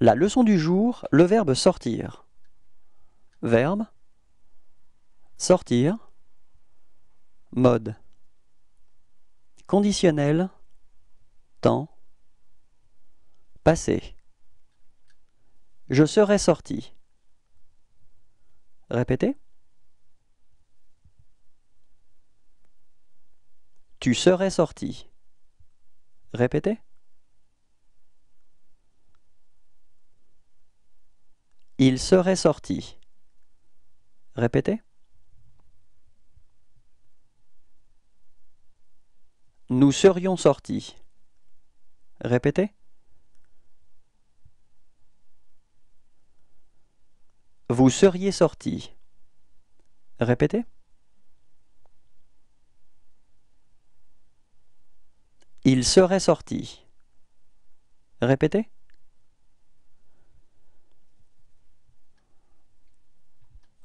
La leçon du jour, le verbe sortir. Verbe sortir mode conditionnel temps passé. Je serai sorti. Répétez. Tu serais sorti. Répétez. Il serait sorti. Répétez. Nous serions sortis. Répétez. Vous seriez sortis. Répétez. Il serait sorti. Répétez.